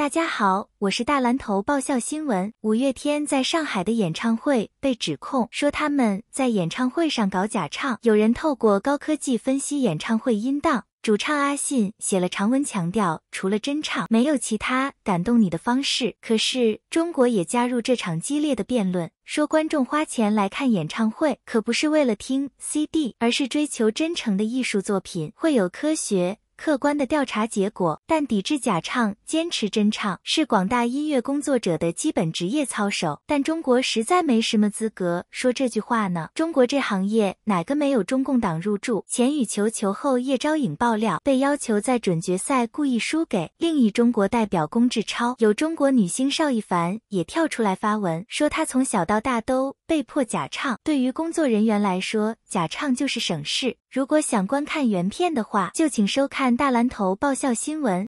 大家好，我是大蓝头爆笑新闻。五月天在上海的演唱会被指控说他们在演唱会上搞假唱，有人透过高科技分析演唱会音档。主唱阿信写了长文强调，除了真唱，没有其他感动你的方式。可是中国也加入这场激烈的辩论，说观众花钱来看演唱会，可不是为了听 CD，而是追求真诚的艺术作品。会有科学。客观的调查结果，但抵制假唱、坚持真唱是广大音乐工作者的基本职业操守。但中国实在没什么资格说这句话呢。中国这行业哪个没有中共党入驻？前羽球球后叶昭颖爆料，被要求在准决赛故意输给另一中国代表龚志超。有中国女星邵一凡也跳出来发文，说她从小到大都被迫假唱。对于工作人员来说，假唱就是省事。如果想观看原片的话，就请收看。大蓝头爆笑新闻。